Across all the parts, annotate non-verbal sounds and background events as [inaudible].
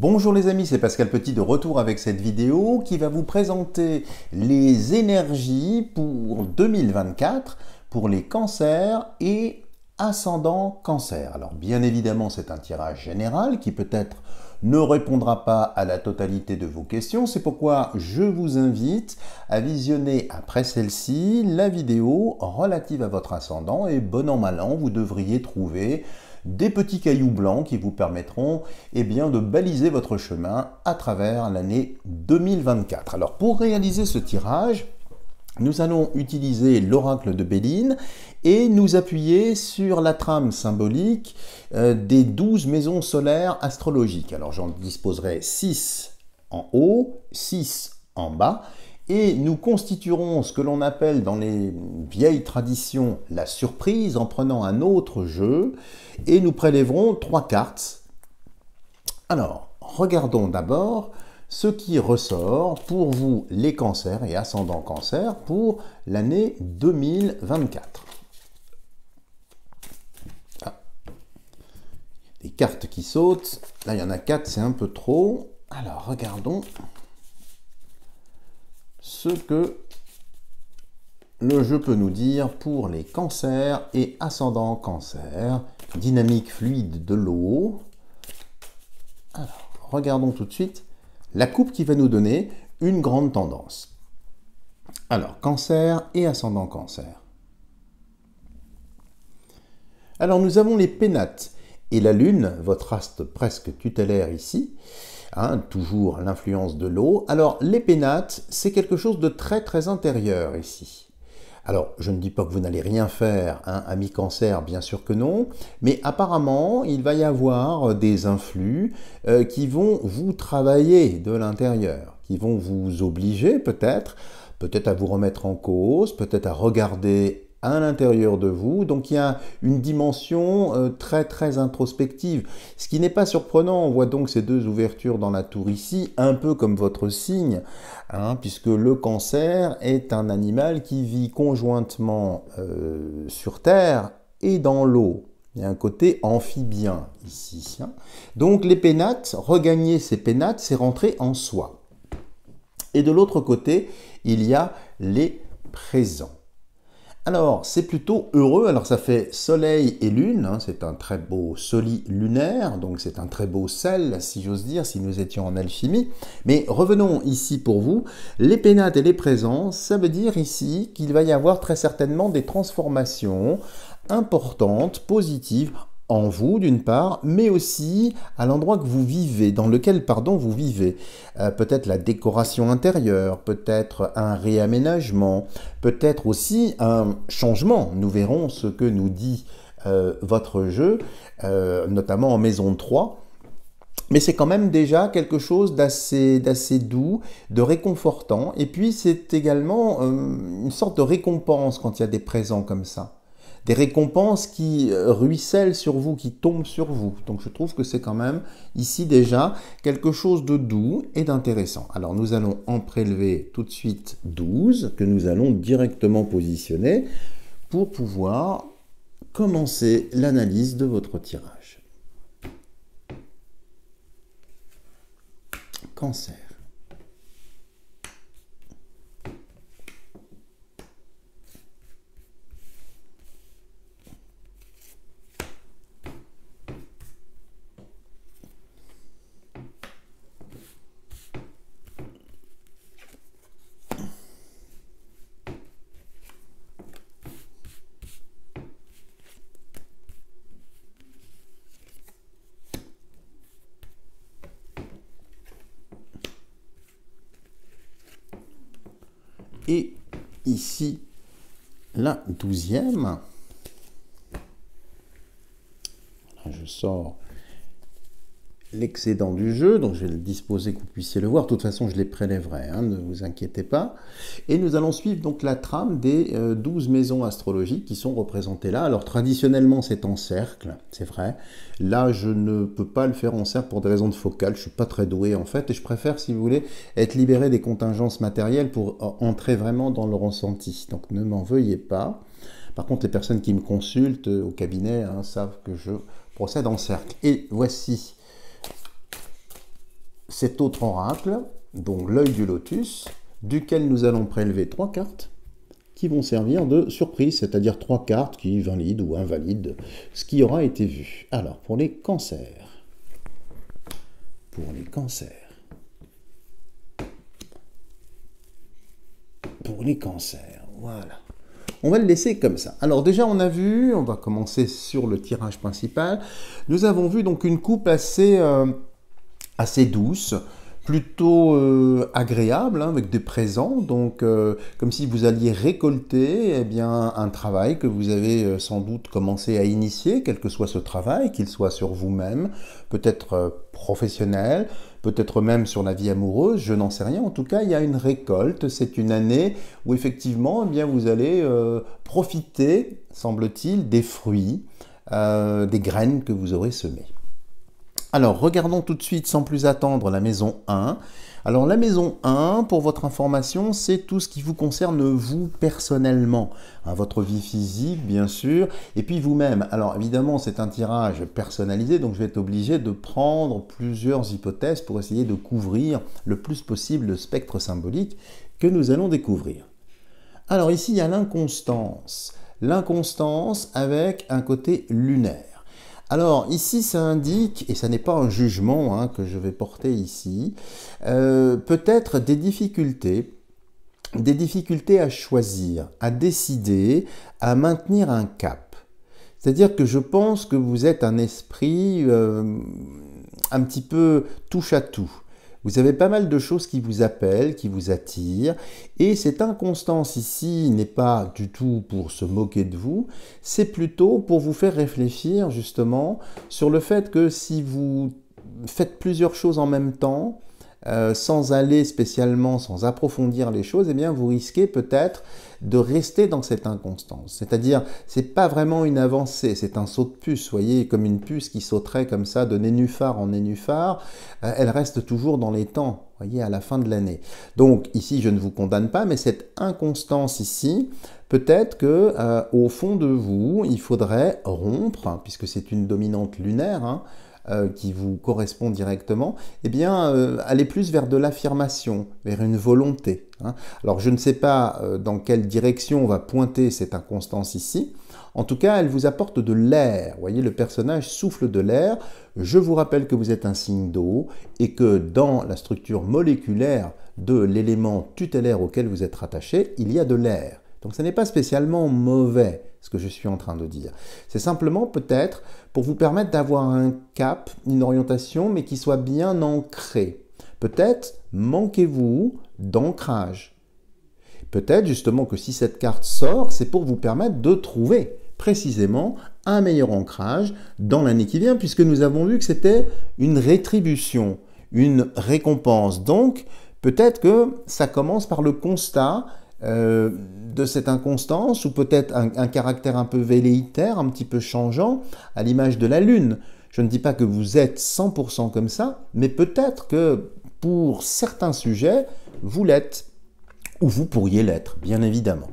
Bonjour les amis, c'est Pascal Petit de retour avec cette vidéo qui va vous présenter les énergies pour 2024 pour les cancers et ascendant cancer. Alors bien évidemment c'est un tirage général qui peut-être ne répondra pas à la totalité de vos questions, c'est pourquoi je vous invite à visionner après celle-ci la vidéo relative à votre ascendant et bon an mal an vous devriez trouver des petits cailloux blancs qui vous permettront eh bien, de baliser votre chemin à travers l'année 2024. Alors pour réaliser ce tirage, nous allons utiliser l'oracle de Béline et nous appuyer sur la trame symbolique euh, des 12 maisons solaires astrologiques. Alors j'en disposerai 6 en haut, 6 en bas, et nous constituerons ce que l'on appelle dans les vieilles traditions la surprise en prenant un autre jeu et nous prélèverons trois cartes. Alors, regardons d'abord ce qui ressort pour vous les cancers et ascendants cancers pour l'année 2024. Ah. Des cartes qui sautent. Là, il y en a quatre, c'est un peu trop. Alors, regardons ce que le jeu peut nous dire pour les cancers et ascendant cancers, dynamique fluide de l'eau. Alors, regardons tout de suite la coupe qui va nous donner une grande tendance. Alors, cancer et ascendant cancer. Alors, nous avons les pénates et la Lune, votre astre presque tutélaire ici, Hein, toujours l'influence de l'eau. Alors les pénates, c'est quelque chose de très très intérieur ici. Alors, je ne dis pas que vous n'allez rien faire, hein, à ami cancer, bien sûr que non, mais apparemment, il va y avoir euh, des influx euh, qui vont vous travailler de l'intérieur, qui vont vous obliger peut-être, peut-être à vous remettre en cause, peut-être à regarder à l'intérieur de vous. Donc il y a une dimension euh, très très introspective, ce qui n'est pas surprenant. On voit donc ces deux ouvertures dans la tour ici, un peu comme votre signe, hein, puisque le cancer est un animal qui vit conjointement euh, sur Terre et dans l'eau. Il y a un côté amphibien ici. Hein. Donc les pénates, regagner ces pénates, c'est rentrer en soi. Et de l'autre côté, il y a les présents. Alors, c'est plutôt heureux. Alors, ça fait soleil et lune. Hein. C'est un très beau soli lunaire. Donc, c'est un très beau sel, si j'ose dire, si nous étions en alchimie. Mais revenons ici pour vous. Les pénates et les présents, ça veut dire ici qu'il va y avoir très certainement des transformations importantes, positives, en vous d'une part, mais aussi à l'endroit que vous vivez, dans lequel, pardon, vous vivez. Euh, peut-être la décoration intérieure, peut-être un réaménagement, peut-être aussi un changement. Nous verrons ce que nous dit euh, votre jeu, euh, notamment en maison 3. Mais c'est quand même déjà quelque chose d'assez, d'assez doux, de réconfortant. Et puis c'est également une sorte de récompense quand il y a des présents comme ça des récompenses qui euh, ruissellent sur vous, qui tombent sur vous. Donc je trouve que c'est quand même ici déjà quelque chose de doux et d'intéressant. Alors nous allons en prélever tout de suite 12 que nous allons directement positionner pour pouvoir commencer l'analyse de votre tirage. Cancer. la douzième. je sors l'excédent du jeu, donc je vais le disposer que vous puissiez le voir, de toute façon je les prélèverai, hein, ne vous inquiétez pas. Et nous allons suivre donc la trame des euh, douze 12 maisons astrologiques qui sont représentées là. Alors traditionnellement c'est en cercle, c'est vrai. Là je ne peux pas le faire en cercle pour des raisons de focale, je suis pas très doué en fait, et je préfère si vous voulez être libéré des contingences matérielles pour euh, entrer vraiment dans le ressenti. Donc ne m'en veuillez pas. Par contre, les personnes qui me consultent euh, au cabinet hein, savent que je procède en cercle. Et voici cet autre oracle, donc l'œil du lotus, duquel nous allons prélever trois cartes qui vont servir de surprise, c'est-à-dire trois cartes qui valident ou invalident ce qui aura été vu. Alors, pour les cancers, pour les cancers, pour les cancers, voilà. On va le laisser comme ça. Alors déjà, on a vu, on va commencer sur le tirage principal, nous avons vu donc une coupe assez... Euh, assez douce, plutôt euh, agréable, hein, avec des présents, donc euh, comme si vous alliez récolter eh bien, un travail que vous avez euh, sans doute commencé à initier, quel que soit ce travail, qu'il soit sur vous-même, peut-être professionnel, peut-être même sur la vie amoureuse, je n'en sais rien. En tout cas, il y a une récolte, c'est une année où effectivement, eh bien, vous allez profiter, semble-t-il, des fruits, des graines que vous aurez semées. Alors, regardons tout de suite, sans plus attendre, la maison 1. Alors, la maison 1, pour votre information, c'est tout ce qui vous concerne vous personnellement. Hein, votre vie physique, bien sûr, et puis vous-même. Alors, évidemment, c'est un tirage personnalisé, donc je vais être obligé de prendre plusieurs hypothèses pour essayer de couvrir le plus possible le spectre symbolique que nous allons découvrir. Alors, ici, il y a l'inconstance. L'inconstance avec un côté lunaire. Alors ici, ça indique, et ça n'est pas un jugement hein, que je vais porter ici, euh, peut-être des difficultés des difficultés à choisir, à décider, à maintenir un cap. C'est-à-dire que je pense que vous êtes un esprit euh, un petit peu touche à tout. Vous avez pas mal de choses qui vous appellent, qui vous attirent, et cette inconstance ici n'est pas du tout pour se moquer de vous, c'est plutôt pour vous faire réfléchir justement sur le fait que si vous faites plusieurs choses en même temps, euh, sans aller spécialement, sans approfondir les choses, eh bien vous risquez peut-être de rester dans cette inconstance. C'est-à-dire, n'est pas vraiment une avancée, c'est un saut de puce, voyez, comme une puce qui sauterait comme ça de nénuphar en nénuphar, euh, elle reste toujours dans les temps, voyez, à la fin de l'année. Donc ici, je ne vous condamne pas, mais cette inconstance ici, peut-être que euh, au fond de vous, il faudrait rompre, puisque c'est une dominante lunaire. Hein, euh, qui vous correspond directement, eh bien, euh, allez plus vers de l'affirmation, vers une volonté. Hein. Alors, je ne sais pas euh, dans quelle direction on va pointer cette inconstance ici. En tout cas, elle vous apporte de l'air. Vous voyez, le personnage souffle de l'air. Je vous rappelle que vous êtes un signe d'eau et que dans la structure moléculaire de l'élément tutélaire auquel vous êtes rattaché, il y a de l'air. Donc, ce n'est pas spécialement mauvais ce que je suis en train de dire. C'est simplement peut-être pour vous permettre d'avoir un cap, une orientation, mais qui soit bien ancrée. Peut-être manquez-vous d'ancrage. Peut-être justement que si cette carte sort, c'est pour vous permettre de trouver précisément un meilleur ancrage dans l'année qui vient, puisque nous avons vu que c'était une rétribution, une récompense. Donc, peut-être que ça commence par le constat euh, de cette inconstance, ou peut-être un, un, caractère un peu velléitaire, un petit peu changeant, à l'image de la Lune. Je ne dis pas que vous êtes 100% comme ça, mais peut-être que pour certains sujets, vous l'êtes, ou vous pourriez l'être, bien évidemment.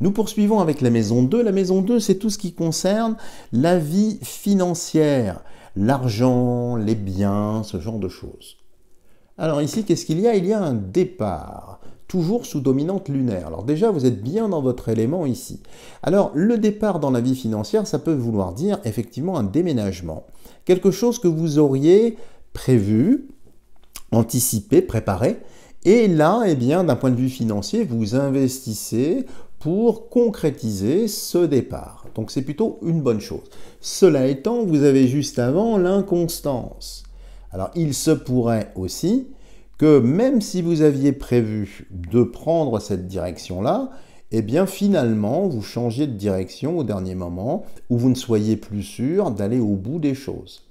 Nous poursuivons avec la maison 2. La maison 2, c'est tout ce qui concerne la vie financière, l'argent, les biens, ce genre de choses. Alors ici, qu'est-ce qu'il y a Il y a un départ toujours sous dominante lunaire. Alors déjà, vous êtes bien dans votre élément ici. Alors, le départ dans la vie financière, ça peut vouloir dire effectivement un déménagement. Quelque chose que vous auriez prévu, anticipé, préparé. Et là, et eh bien, d'un point de vue financier, vous investissez pour concrétiser ce départ. Donc c'est plutôt une bonne chose. Cela étant, vous avez juste avant l'inconstance. Alors il se pourrait aussi même si vous aviez prévu de prendre cette direction-là, et eh bien finalement, vous changez de direction au dernier moment, où vous ne soyez plus sûr d'aller au bout des choses.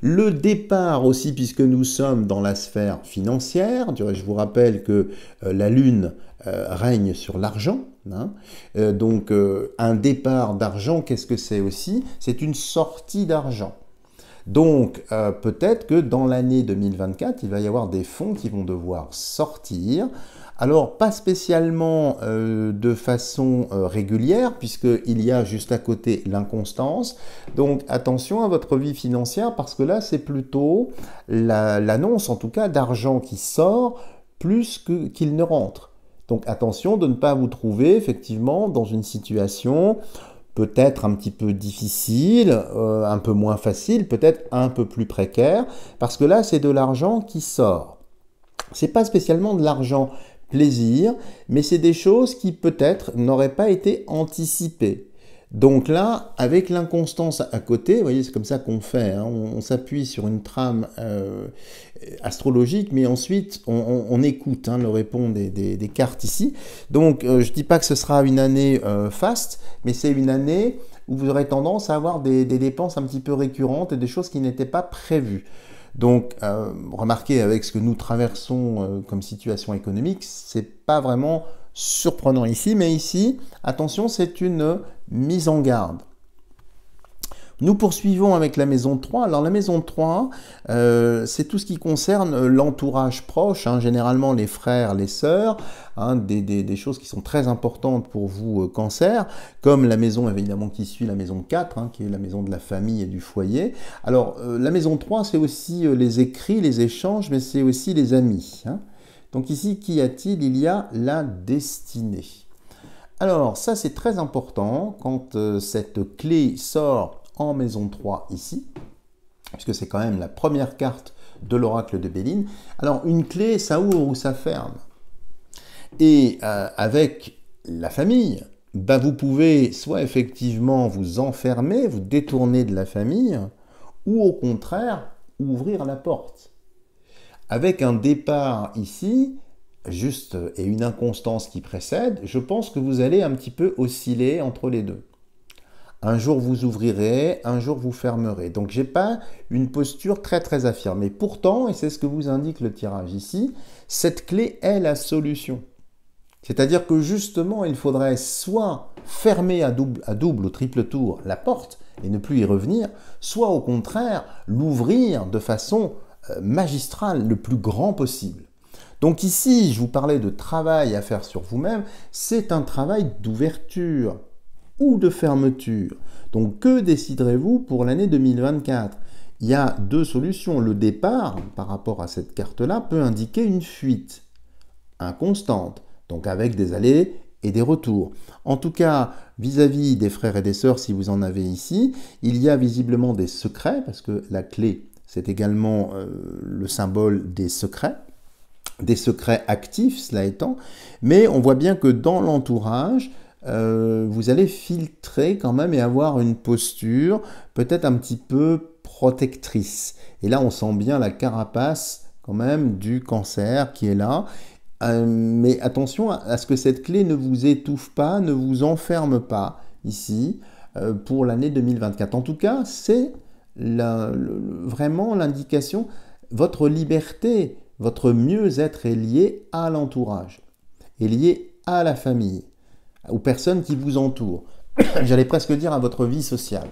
Le départ aussi, puisque nous sommes dans la sphère financière, je vous rappelle que euh, la Lune euh, règne sur l'argent, hein. euh, donc un départ d'argent, qu'est-ce que c'est aussi C'est une sortie d'argent. Donc euh, peut-être que dans l'année 2024, il va y avoir des fonds qui vont devoir sortir. Alors pas spécialement euh, de façon euh, régulière, régulière il y a juste à côté l'inconstance. Donc attention à votre vie financière parce que là c'est plutôt l'annonce en tout cas d'argent qui sort plus qu'il ne rentre. Donc attention de ne pas vous trouver effectivement dans une situation peut-être un petit peu difficile, euh, un peu moins facile, peut-être un peu plus précaire, parce que là, c'est de l'argent qui sort. C'est pas spécialement de l'argent plaisir, mais c'est des choses qui peut-être n'auraient pas été anticipées. Donc là, avec l'inconstance à côté, vous voyez, c'est comme ça qu'on fait, hein. on, s'appuie sur une trame euh, astrologique, mais ensuite on, on, on écoute hein, le répond des, cartes ici. Donc euh, je ne dis pas que ce sera une année euh, faste, mais c'est une année où vous aurez tendance à avoir des, des, dépenses un petit peu récurrentes et des choses qui n'étaient pas prévues. Donc, remarquez avec ce que nous traversons comme situation économique, c'est pas vraiment surprenant ici, mais ici, attention, c'est une mise en garde. Nous poursuivons avec la maison 3. Alors la maison 3, euh, c'est tout ce qui concerne l'entourage proche, hein, généralement les frères, les sœurs, hein, des, choses qui sont très importantes pour vous euh, cancer, comme la maison évidemment qui suit la maison 4, hein, qui est la maison de la famille et du foyer. Alors euh, la maison 3, c'est aussi les écrits, les échanges, mais c'est aussi les amis. Donc ici, qu'y a-t-il Il y a la destinée. Alors ça, c'est très important quand euh, cette clé sort en maison 3 ici, puisque c'est quand même la première carte de l'oracle de Béline. Alors une clé, ça ouvre ou ça ferme. Et euh, avec la famille, bah, vous pouvez soit effectivement vous enfermer, vous détourner de la famille, ou au contraire, ouvrir la porte. Avec un départ ici, juste et une inconstance qui précède, je pense que vous allez un petit peu osciller entre les deux. Un jour vous ouvrirez, un jour vous fermerez. Donc j'ai pas une posture très très affirmée. Pourtant, et c'est ce que vous indique le tirage ici, cette clé est la solution. C'est-à-dire que justement, il faudrait soit fermer à double, à double ou triple tour la porte et ne plus y revenir, soit au contraire l'ouvrir de façon euh, magistral, le plus grand possible. Donc ici, je vous parlais de travail à faire sur vous-même, c'est un travail d'ouverture ou de fermeture. Donc que déciderez-vous pour l'année 2024 Il y a deux solutions. Le départ, par rapport à cette carte-là, peut indiquer une fuite inconstante, donc avec des allées et des retours. En tout cas, vis-à-vis des frères et des sœurs, si vous en avez ici, il y a visiblement des secrets, parce que la clé c'est également euh, le symbole des secrets, des secrets actifs, cela étant. Mais on voit bien que dans l'entourage, euh, vous allez filtrer quand même et avoir une posture peut-être un petit peu protectrice. Et là, on sent bien la carapace quand même du cancer qui est là. Euh, mais attention à ce que cette clé ne vous étouffe pas, ne vous enferme pas ici pour l'année 2024. En tout cas, c'est la, vraiment l'indication, votre liberté, votre mieux-être est lié à l'entourage, est lié à la famille, aux personnes qui vous entourent, [coughs] j'allais presque dire à votre vie sociale.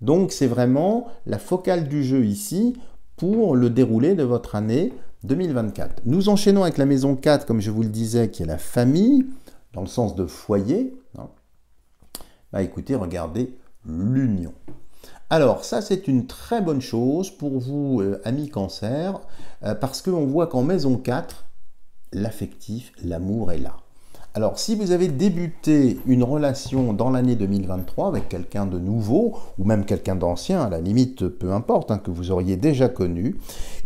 Donc c'est vraiment la focale du jeu ici pour le déroulé de votre année 2024. Nous enchaînons avec la maison 4, comme je vous le disais, qui est la famille, dans le sens de foyer. Hein. Bah écoutez, regardez l'union. Alors ça c'est une très bonne chose pour vous ami euh, amis cancer parce euh, parce qu'on voit qu'en maison 4, l'affectif, l'amour est là. Alors si vous avez débuté une relation dans l'année 2023 avec quelqu'un de nouveau ou même quelqu'un d'ancien, à la limite peu importe, hein, que vous auriez déjà connu,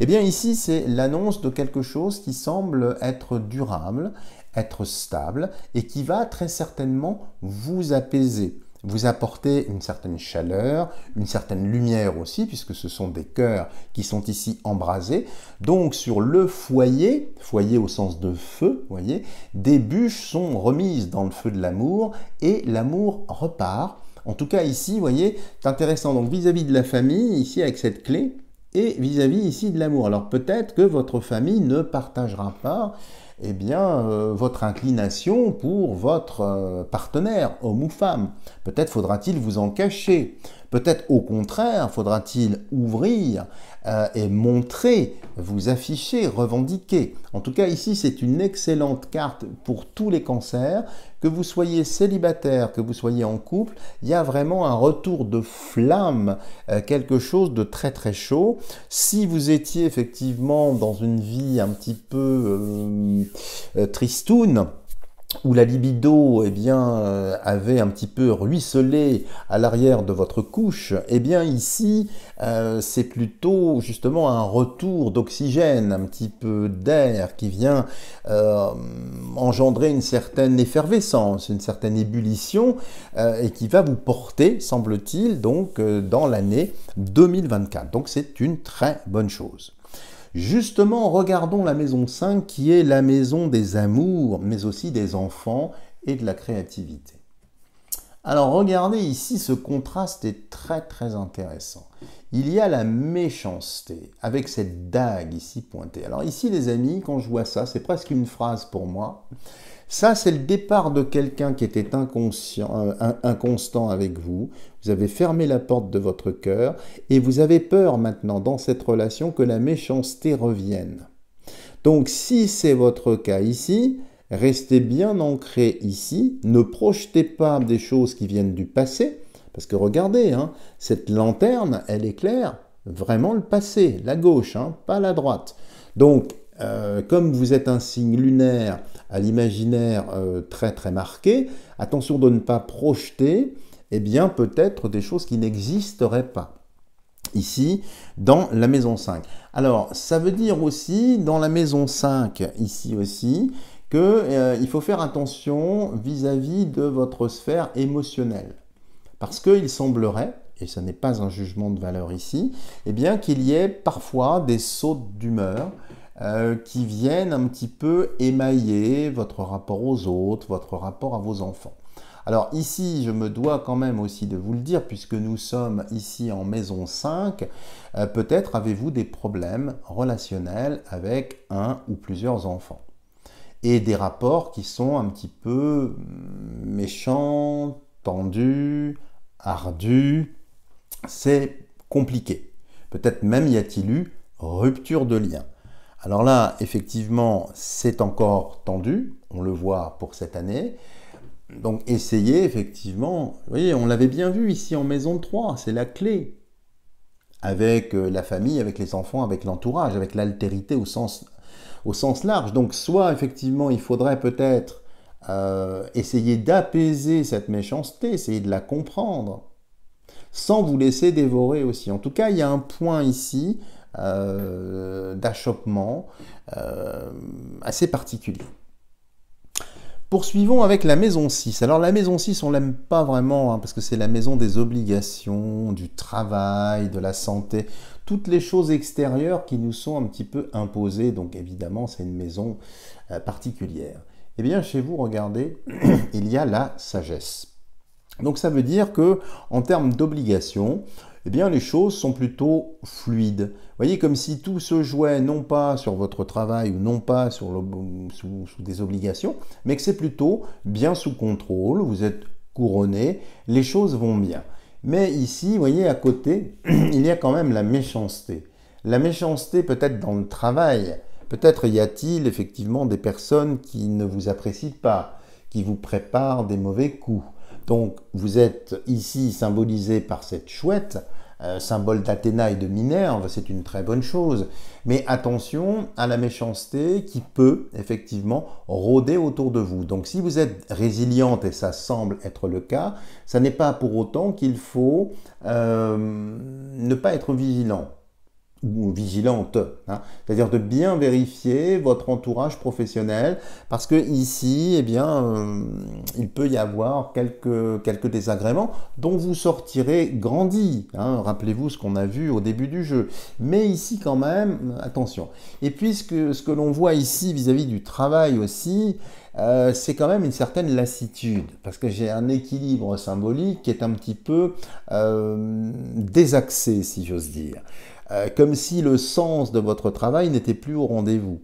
eh bien ici c'est l'annonce de quelque chose qui semble être durable, être stable et qui va très certainement vous apaiser vous apportez une certaine chaleur, une certaine lumière aussi, puisque ce sont des cœurs qui sont ici embrasés. Donc sur le foyer, foyer au sens de feu, voyez, des bûches sont remises dans le feu de l'amour et l'amour repart. En tout cas ici, voyez, c'est intéressant. Donc vis-à-vis de la famille, ici avec cette clé, et vis à -vis ici de l'amour. Alors peut-être que votre famille ne partagera pas eh bien, euh, votre inclination pour votre euh, partenaire, homme ou femme. Peut-être faudra-t-il vous en cacher. Peut-être au contraire, faudra-t-il ouvrir euh, et montrer, vous afficher, revendiquer. En tout cas, ici, c'est une excellente carte pour tous les cancers. Que vous soyez célibataire, que vous soyez en couple, il y a vraiment un retour de flamme, euh, quelque chose de très très chaud. Si vous étiez effectivement dans une vie un petit peu euh, tristoune, où la libido eh bien, euh, avait un petit peu ruisselé à l'arrière de votre couche, eh bien ici, euh, c'est plutôt justement un retour d'oxygène, un petit peu d'air qui vient euh, engendrer une certaine effervescence, une certaine ébullition, et qui va vous porter, semble-t-il, donc dans l'année 2024. Donc c'est une très bonne chose. Justement, regardons la maison 5 qui est la maison des amours, mais aussi des enfants et de la créativité. Alors regardez ici, ce contraste est très très intéressant. Il y a la méchanceté avec cette dague ici pointée. Alors ici les amis, quand je vois ça, c'est presque une phrase pour moi. Ça, c'est le départ de quelqu'un qui était euh, inconstant avec vous. Vous avez fermé la porte de votre cœur et vous avez peur maintenant dans cette relation que la méchanceté revienne. Donc si c'est votre cas ici, restez bien ancré ici, ne projetez pas des choses qui viennent du passé, parce que regardez, hein, cette lanterne, elle éclaire vraiment le passé, la gauche, hein, pas la droite. Donc euh, comme vous êtes un signe lunaire à l'imaginaire euh, très très marqué, attention de ne pas projeter, eh bien peut-être des choses qui n'existeraient pas ici dans la maison 5. Alors ça veut dire aussi dans la maison 5 ici aussi qu'il euh, faut faire attention vis-à-vis de votre sphère émotionnelle. Parce qu'il semblerait, et ce n'est pas un jugement de valeur ici, eh bien qu'il y ait parfois des sautes d'humeur, euh, qui viennent un petit peu émailler votre rapport aux autres, votre rapport à vos enfants. Alors ici, je me dois quand même aussi de vous le dire, puisque nous sommes ici en maison 5, euh, peut-être avez-vous des problèmes relationnels avec un ou plusieurs enfants. Et des rapports qui sont un petit peu mm, méchants, tendus, ardus. C'est compliqué. Peut-être même y a-t-il eu rupture de lien. Alors là, effectivement, c'est encore tendu, on le voit pour cette année. Donc essayez effectivement, vous voyez, on l'avait bien vu ici en maison 3, c'est la clé. Avec euh, la famille, avec les enfants, avec l'entourage, avec l'altérité au sens, large. Donc soit effectivement il faudrait peut-être euh, essayer d'apaiser cette méchanceté, essayer de la comprendre, sans vous laisser dévorer aussi. En tout cas, il y a un point ici euh, d'achoppement euh, assez particulier. Poursuivons avec la maison 6. Alors la maison 6, on l'aime pas vraiment, hein, parce que c'est la maison des obligations, du travail, de la santé, toutes les choses extérieures qui nous sont un petit peu imposées, donc évidemment c'est une maison euh, particulière. Eh bien chez vous, regardez, [clears throat] il y a la sagesse. Donc ça veut dire que en termes d'obligations, eh bien les choses sont plutôt fluides. Vous voyez, comme si tout se jouait non pas sur votre travail ou non pas sur sous des obligations, mais que c'est plutôt bien sous contrôle, vous êtes couronné, les choses vont bien. Mais ici, vous voyez, à côté, [clears throat] il y a quand même la méchanceté. La méchanceté peut-être dans le travail. Peut-être y a-t-il effectivement des personnes qui ne vous apprécient pas, qui vous préparent des mauvais coups, donc vous êtes ici symbolisé par cette chouette, euh, symbole d'Athéna et de Minerve, c'est une très bonne chose. Mais attention à la méchanceté qui peut effectivement rôder autour de vous. Donc si vous êtes résiliente, et ça semble être le cas, ça n'est pas pour autant qu'il faut euh, ne pas être vigilant ou vigilante, hein. c'est-à-dire de bien vérifier votre entourage professionnel, parce que ici, eh bien, euh, il peut y avoir quelques, quelques désagréments dont vous sortirez grandi. Hein. Rappelez-vous ce qu'on a vu au début du jeu. Mais ici, quand même, attention. Et puis, ce que, l'on voit ici vis-à-vis du travail aussi, euh, c'est quand même une certaine lassitude, parce que j'ai un équilibre symbolique qui est un petit peu euh, désaxé, si j'ose dire. Euh, comme si le sens de votre travail n'était plus au rendez-vous,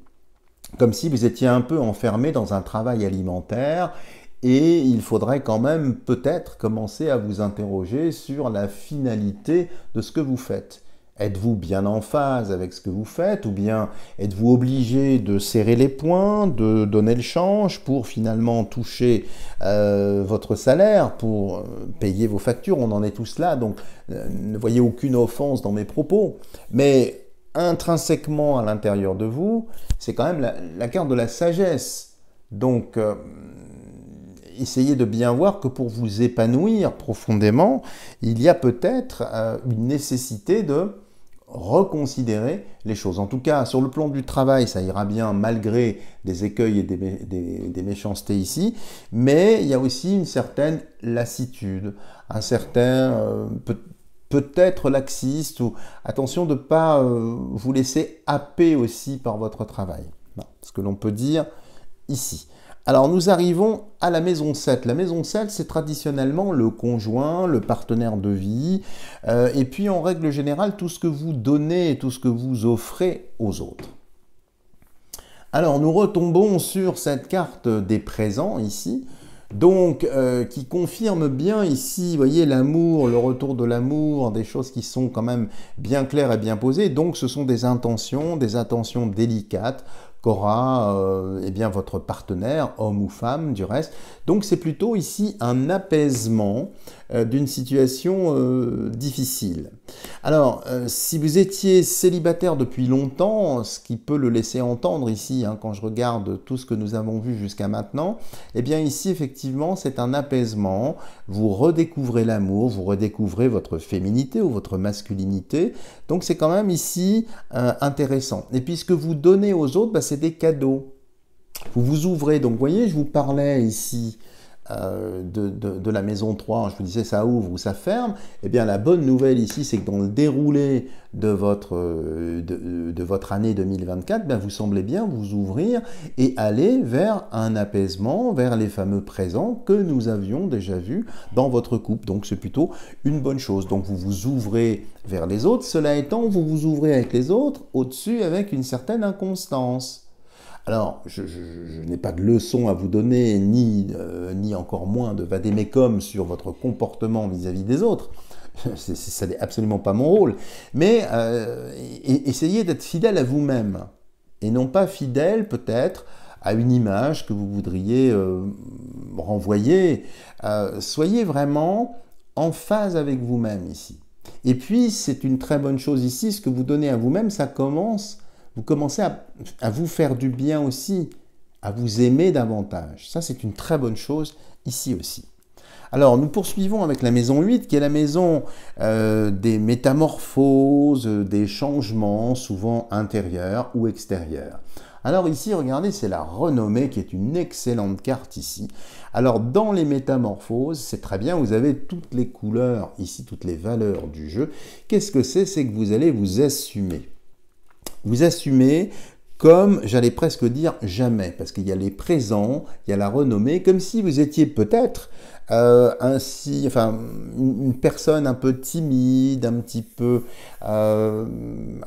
comme si vous étiez un peu enfermé dans un travail alimentaire et il faudrait quand même peut-être commencer à vous interroger sur la finalité de ce que vous faites. Êtes-vous bien en phase avec ce que vous faites ou bien êtes-vous obligé de serrer les points, de donner le change pour finalement toucher euh, votre salaire, pour euh, payer vos factures On en est tous là, donc euh, ne voyez aucune offense dans mes propos. Mais intrinsèquement à l'intérieur de vous, c'est quand même la, carte de la sagesse. Donc, essayez de bien voir que pour vous épanouir profondément, il y a peut-être une nécessité de reconsidérer les choses. En tout cas, sur le plan du travail, ça ira bien malgré des écueils et des, méchancetés ici, mais il y a aussi une certaine lassitude, un certain euh, peut-être laxiste, ou attention de ne pas euh, vous laisser happer aussi par votre travail. ce que l'on peut dire ici. Alors nous arrivons à la maison 7. La maison 7, c'est traditionnellement le conjoint, le partenaire de vie, euh, et puis en règle générale tout ce que vous donnez et tout ce que vous offrez aux autres. Alors nous retombons sur cette carte des présents ici, donc euh, qui confirme bien ici, vous voyez, l'amour, le retour de l'amour, des choses qui sont quand même bien claires et bien posées. Donc ce sont des intentions, des intentions délicates qu'aura euh, eh bien votre partenaire, homme ou femme du reste. Donc c'est plutôt ici un apaisement euh, d'une situation euh, difficile. Alors, euh, si vous étiez célibataire depuis longtemps, ce qui peut le laisser entendre ici, hein, quand je regarde tout ce que nous avons vu jusqu'à maintenant, eh bien ici, effectivement, c'est un apaisement. Vous redécouvrez l'amour, vous redécouvrez votre féminité ou votre masculinité. Donc, c'est quand même ici intéressant. Et puis, ce que vous donnez aux autres, bah, c'est des cadeaux. Vous vous ouvrez. Donc, vous voyez, je vous parlais ici euh, de, la maison 3, hein, je vous disais ça ouvre ou ça ferme, eh bien la bonne nouvelle ici, c'est que dans le déroulé de votre, euh, euh, de, votre année 2024, ben, vous semblez bien vous ouvrir et aller vers un apaisement, vers les fameux présents que nous avions déjà vus dans votre couple. Donc c'est plutôt une bonne chose. Donc vous vous ouvrez vers les autres, cela étant, vous vous ouvrez avec les autres, au-dessus avec une certaine inconstance. Alors, je, n'ai pas de leçon à vous donner, ni, euh, ni encore moins de vadémécum sur votre comportement vis-à-vis des autres. [laughs] ça n'est absolument pas mon rôle. Mais euh, essayez d'être fidèle à vous-même, et non pas fidèle peut-être à une image que vous voudriez euh, renvoyer. soyez vraiment en phase avec vous-même ici. Et puis, c'est une très bonne chose ici, ce que vous donnez à vous-même, ça commence vous commencez à, vous faire du bien aussi, à vous aimer davantage. Ça, c'est une très bonne chose ici aussi. Alors, nous poursuivons avec la maison 8, qui est la maison euh, des métamorphoses, des changements, souvent intérieurs ou extérieurs. Alors ici, regardez, c'est la renommée qui est une excellente carte ici. Alors dans les métamorphoses, c'est très bien, vous avez toutes les couleurs ici, toutes les valeurs du jeu. Qu'est-ce que c'est C'est que vous allez vous assumer. Vous assumez comme, j'allais presque dire, jamais, parce qu'il y a les présents, il y a la renommée, comme si vous étiez peut-être euh, ainsi, enfin, une personne un peu timide, un petit peu euh,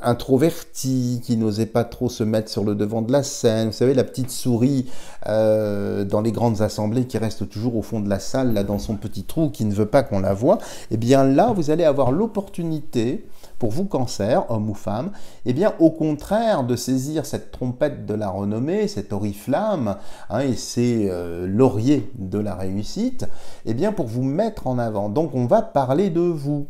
introvertie, qui n'osait pas trop se mettre sur le devant de la scène. Vous savez, la petite souris euh, dans les grandes assemblées qui reste toujours au fond de la salle, là dans son petit trou, qui ne veut pas qu'on la voie. et eh bien là, vous allez avoir l'opportunité pour vous cancer, homme ou femme, et eh bien au contraire de saisir cette trompette de la renommée, cette oriflamme hein, et ces laurier lauriers de la réussite, eh bien, pour vous mettre en avant. Donc, on va parler de vous.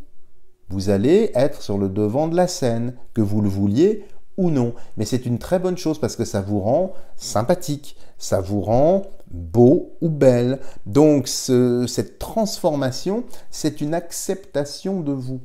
Vous allez être sur le devant de la scène, que vous le vouliez ou non. Mais c'est une très bonne chose parce que ça vous rend sympathique, ça vous rend beau ou belle. Donc cette transformation, c'est une acceptation de vous.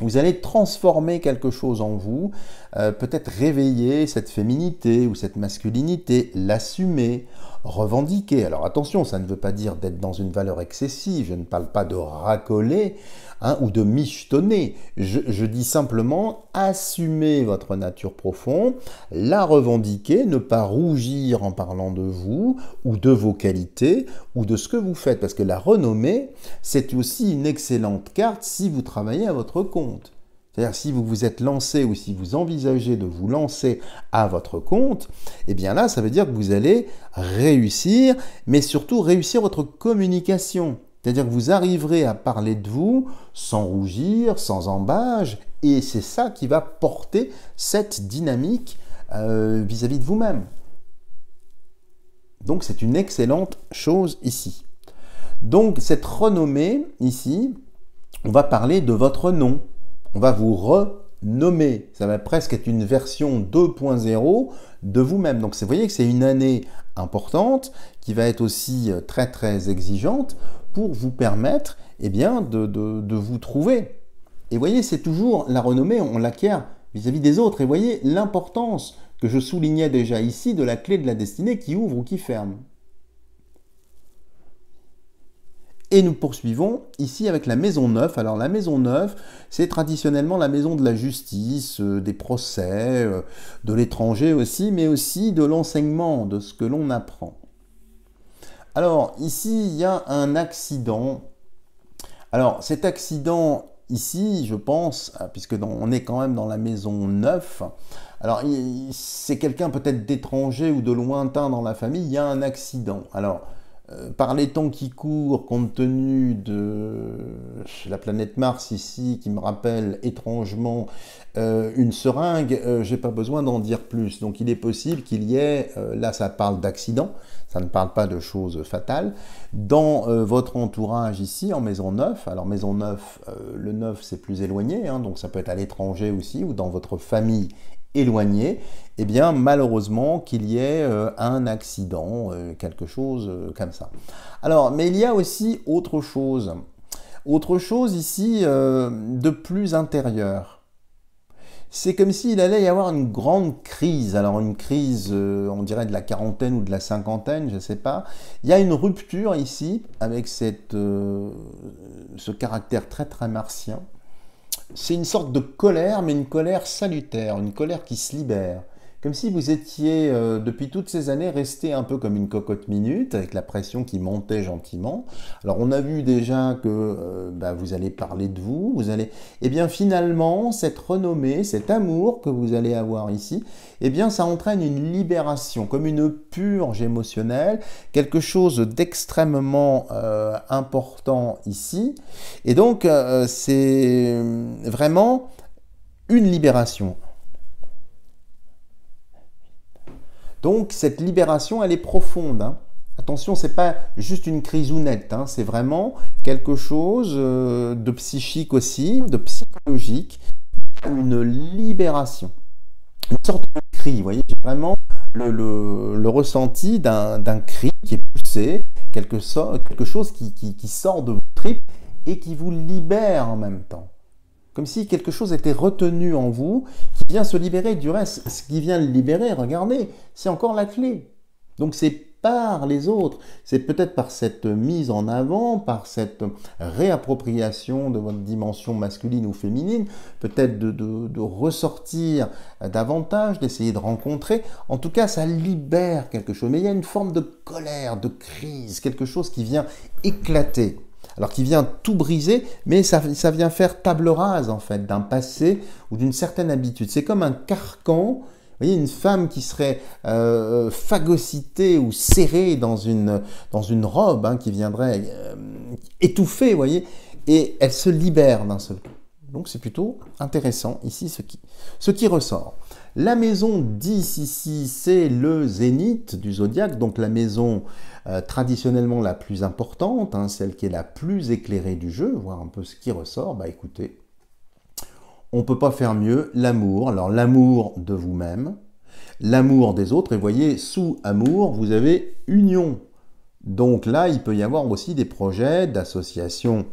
Vous allez transformer quelque chose en vous, euh, peut-être réveiller cette féminité ou cette masculinité, l'assumer revendiquer. Alors attention, ça ne veut pas dire d'être dans une valeur excessive, je ne parle pas de racoler hein, ou de michetonner, je, je dis simplement assumer votre nature profonde, la revendiquer, ne pas rougir en parlant de vous ou de vos qualités ou de ce que vous faites, parce que la renommée, c'est aussi une excellente carte si vous travaillez à votre compte. C'est-à-dire si vous vous êtes lancé ou si vous envisagez de vous lancer à votre compte, eh bien là, ça veut dire que vous allez réussir, mais surtout réussir votre communication. C'est-à-dire que vous arriverez à parler de vous sans rougir, sans embâge, et c'est ça qui va porter cette dynamique euh, vis-à-vis de vous-même. Donc c'est une excellente chose ici. Donc cette renommée ici, on va parler de votre nom, on va vous renommer. Ça va presque être une version 2.0 de vous-même. Donc vous voyez que c'est une année importante qui va être aussi euh, très très exigeante pour vous permettre eh bien, de, de, vous trouver. Et vous voyez, c'est toujours la renommée, on l'acquiert vis-à-vis des autres. Et voyez l'importance que je soulignais déjà ici de la clé de la destinée qui ouvre ou qui ferme. Et nous poursuivons ici avec la Maison Neuve. Alors la Maison Neuve, c'est traditionnellement la maison de la justice, euh, des procès, euh, de l'étranger aussi, mais aussi de l'enseignement, de ce que l'on apprend. Alors ici, il y a un accident. Alors cet accident ici, je pense, ah, puisque on est quand même dans la Maison Neuve, alors c'est quelqu'un peut-être d'étranger ou de lointain dans la famille, il y a un accident. Alors euh, par les temps qui courent, compte tenu de la planète Mars ici, qui me rappelle étrangement euh, une seringue, euh, j'ai pas besoin d'en dire plus. Donc il est possible qu'il y ait, là ça parle d'accident, ça ne parle pas de choses fatales, dans votre entourage ici, en maison 9, alors maison 9, le 9 c'est plus éloigné, hein, donc ça peut être à l'étranger aussi, ou dans votre famille éloigné, et eh bien malheureusement qu'il y ait euh, un accident, euh, quelque chose euh, comme ça. Alors, mais il y a aussi autre chose. Autre chose ici de plus intérieur. C'est comme s'il allait y avoir une grande crise. Alors une crise, on dirait de la quarantaine ou de la cinquantaine, je ne sais pas. Il y a une rupture ici avec cette, ce caractère très très martien c'est une sorte de colère, mais une colère salutaire, une colère qui se libère comme si vous étiez, euh, depuis toutes ces années, resté un peu comme une cocotte minute, avec la pression qui montait gentiment. Alors on a vu déjà que euh, bah, vous allez parler de vous, vous allez... Eh bien finalement, cette renommée, cet amour que vous allez avoir ici, eh bien ça entraîne une libération, comme une purge émotionnelle, quelque chose d'extrêmement euh, important ici. Et donc c'est vraiment une libération. Donc cette libération, elle est profonde. Hein. Attention, c'est pas juste une crise ou nette, hein. c'est vraiment quelque chose euh, de psychique aussi, de psychologique, une libération, une sorte de cri. Vous voyez, j'ai vraiment le, ressenti d'un cri qui est poussé, quelque, chose qui, qui sort de vos tripes et qui vous libère en même temps. Comme si quelque chose était retenu en vous qui vient se libérer. Du reste, ce qui vient le libérer, regardez, c'est encore la clé. Donc c'est par les autres, c'est peut-être par cette mise en avant, par cette réappropriation de votre dimension masculine ou féminine, peut-être de, de ressortir davantage, d'essayer de rencontrer. En tout cas, ça libère quelque chose. Mais il y a une forme de colère, de crise, quelque chose qui vient éclater alors qui vient tout briser, mais ça, vient faire table rase en fait d'un passé ou d'une certaine habitude. C'est comme un carcan vous voyez, une femme qui serait euh, phagocytée ou serrée dans une, robe hein, qui viendrait euh, étouffer, étouffée, vous voyez, et elle se libère d'un seul coup. Donc c'est plutôt intéressant ici ce qui ressort. La maison 10 ici, c'est le zénith du zodiaque, donc la maison euh, traditionnellement la plus importante, hein, celle qui est la plus éclairée du jeu, voir un peu ce qui ressort. Bah écoutez, on peut pas faire mieux. L'amour, alors l'amour de vous-même, l'amour des autres, et voyez, sous amour, vous avez union. Donc là, il peut y avoir aussi des projets d'association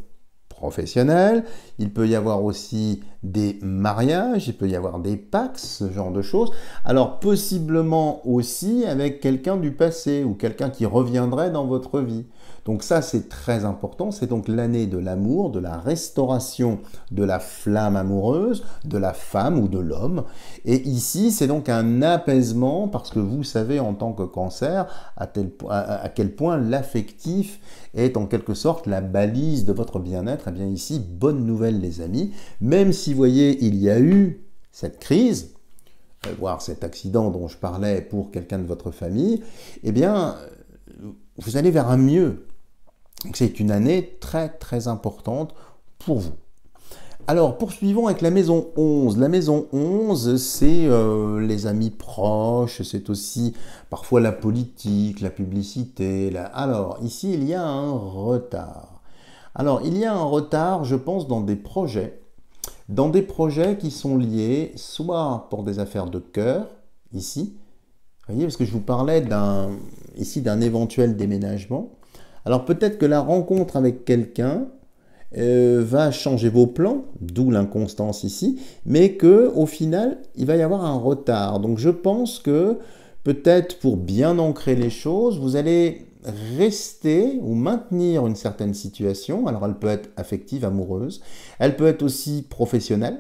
professionnel, il peut y avoir aussi des mariages, il peut y avoir des packs, ce genre de choses. Alors possiblement aussi avec quelqu'un du passé ou quelqu'un qui reviendrait dans votre vie. Donc ça, c'est très important. C'est donc l'année de l'amour, de la restauration de la flamme amoureuse, de la femme ou de l'homme. Et ici, c'est donc un apaisement parce que vous savez en tant que cancer à, quel point l'affectif est en quelque sorte la balise de votre bien-être. Et eh bien ici, bonne nouvelle les amis. Même si, vous voyez, il y a eu cette crise, euh, voire cet accident dont je parlais pour quelqu'un de votre famille, eh bien, vous allez vers un mieux c'est une année très très importante pour vous. Alors, poursuivons avec la maison 11. La maison 11, c'est euh, les amis proches, c'est aussi parfois la politique, la publicité. Alors, ici, il y a un retard. Alors, il y a un retard, je pense, dans des projets. Dans des projets qui sont liés soit pour des affaires de cœur, ici, vous voyez, parce que je vous parlais ici d'un éventuel déménagement, alors peut-être que la rencontre avec quelqu'un euh, va changer vos plans, d'où l'inconstance ici, mais que au final, il va y avoir un retard. Donc je pense que peut-être pour bien ancrer les choses, vous allez rester ou maintenir une certaine situation. Alors elle peut être affective, amoureuse, elle peut être aussi professionnelle,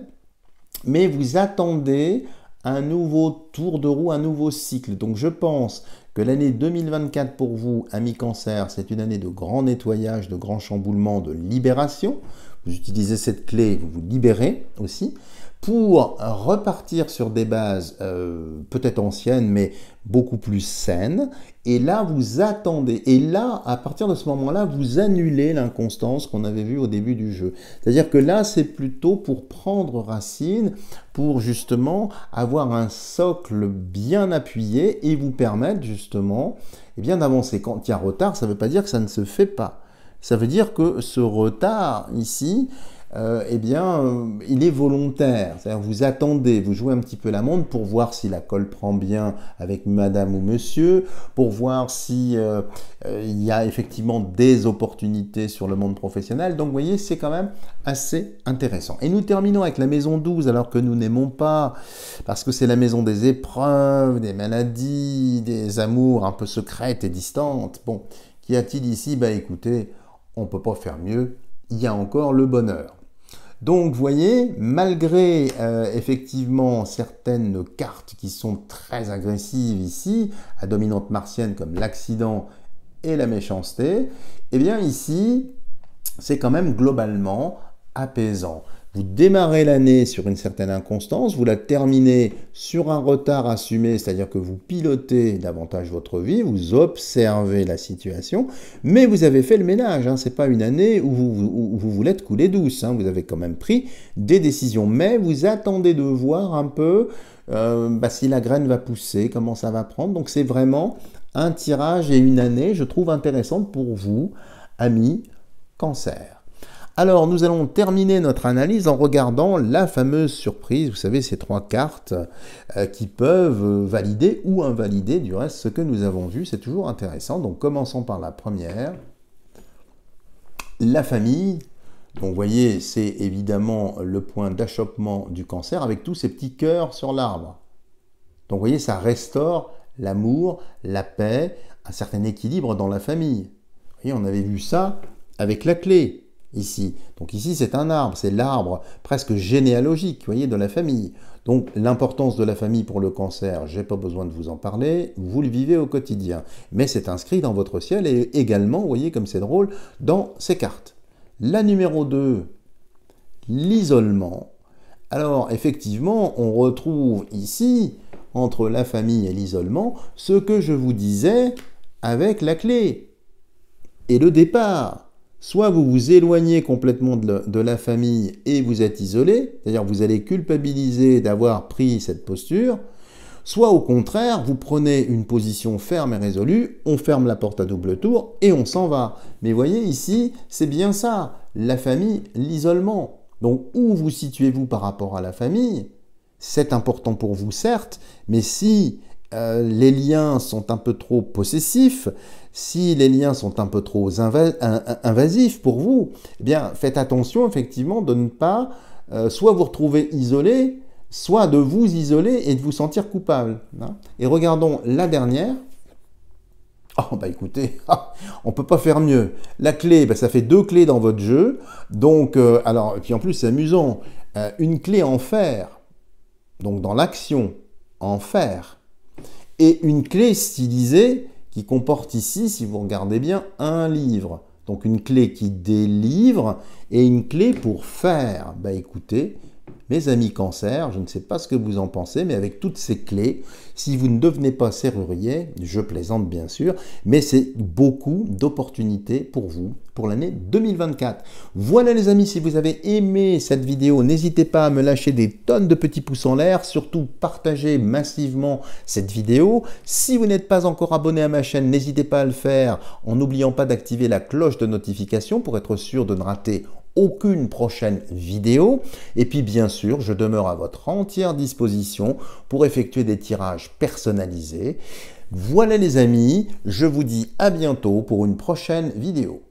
mais vous attendez un nouveau tour de roue, un nouveau cycle. Donc je pense l'année 2024 pour vous, amis cancer, c'est une année de grand nettoyage, de grand chamboulement, de libération. Vous utilisez cette clé, vous vous libérez aussi pour repartir sur des bases euh, peut-être anciennes, mais beaucoup plus saines. Et là, vous attendez. Et là, à partir de ce moment-là, vous annulez l'inconstance qu'on avait vue au début du jeu. C'est-à-dire que là, c'est plutôt pour prendre racine, pour justement avoir un socle bien appuyé et vous permettre justement eh bien d'avancer. Quand il y a retard, ça ne veut pas dire que ça ne se fait pas. Ça veut dire que ce retard ici, euh, eh bien, euh, il est volontaire. C'est-à-dire, vous attendez, vous jouez un petit peu la montre pour voir si la colle prend bien avec madame ou monsieur, pour voir si euh, il y a effectivement des opportunités sur le monde professionnel. Donc, vous voyez, c'est quand même assez intéressant. Et nous terminons avec la maison 12, alors que nous n'aimons pas, parce que c'est la maison des épreuves, des maladies, des amours un peu secrètes et distantes. Bon, qu'y a-t-il ici Bah écoutez, on ne peut pas faire mieux. Il y a encore le bonheur. Donc, vous voyez, malgré euh, effectivement certaines cartes qui sont très agressives ici, à dominante martienne comme l'accident et la méchanceté, eh bien ici, c'est quand même globalement apaisant. Vous démarrez l'année sur une certaine inconstance, vous la terminez sur un retard assumé, c'est-à-dire que vous pilotez davantage votre vie, vous observez la situation, mais vous avez fait le ménage. Hein. Ce n'est pas une année où vous, vous voulez être couler douce. Hein. Vous avez quand même pris des décisions, mais vous attendez de voir un peu euh, bah, si la graine va pousser, comment ça va prendre. Donc c'est vraiment un tirage et une année, je trouve intéressante pour vous, amis cancer. Alors nous allons terminer notre analyse en regardant la fameuse surprise, vous savez, ces trois cartes euh, qui peuvent valider ou invalider du reste ce que nous avons vu, c'est toujours intéressant. Donc commençons par la première, la famille. Donc vous voyez, c'est évidemment le point d'achoppement du cancer avec tous ces petits cœurs sur l'arbre. Donc vous voyez, ça restaure l'amour, la paix, un certain équilibre dans la famille. Vous voyez, on avait vu ça avec la clé ici. Donc ici, c'est un arbre, c'est l'arbre presque généalogique, vous voyez, de la famille. Donc l'importance de la famille pour le cancer, j'ai pas besoin de vous en parler, vous le vivez au quotidien. Mais c'est inscrit dans votre ciel et également, vous voyez comme c'est drôle, dans ces cartes. La numéro 2, l'isolement. Alors effectivement, on retrouve ici, entre la famille et l'isolement, ce que je vous disais avec la clé et le départ. Soit vous vous éloignez complètement de, la famille et vous êtes isolé, c'est-à-dire vous allez culpabiliser d'avoir pris cette posture, soit au contraire, vous prenez une position ferme et résolue, on ferme la porte à double tour et on s'en va. Mais voyez ici, c'est bien ça, la famille, l'isolement. Donc où vous situez-vous par rapport à la famille C'est important pour vous certes, mais si euh, les liens sont un peu trop possessifs, si les liens sont un peu trop invasifs pour vous, eh bien, faites attention effectivement de ne pas euh, soit vous retrouver isolé, soit de vous isoler et de vous sentir coupable. Hein. Et regardons la dernière. Oh bah écoutez, [laughs] ah, on ne peut pas faire mieux. La clé, bah, ça fait deux clés dans votre jeu. Donc, euh, alors, et puis en plus c'est amusant, euh, une clé en fer, donc dans l'action, en fer, et une clé stylisée qui comporte ici, si vous regardez bien, un livre. Donc une clé qui délivre et une clé pour faire. Bah écoutez, mes amis cancer, je ne sais pas ce que vous en pensez, mais avec toutes ces clés, si vous ne devenez pas serrurier, je plaisante bien sûr, mais c'est beaucoup d'opportunités pour vous pour l'année 2024. Voilà les amis, si vous avez aimé cette vidéo, n'hésitez pas à me lâcher des tonnes de petits pouces en l'air, surtout partagez massivement cette vidéo. Si vous n'êtes pas encore abonné à ma chaîne, n'hésitez pas à le faire en n'oubliant pas d'activer la cloche de notification pour être sûr de ne rater aucune prochaine vidéo. Et puis bien sûr, je demeure à votre entière disposition pour effectuer des tirages personnalisés. Voilà les amis, je vous dis à bientôt pour une prochaine vidéo.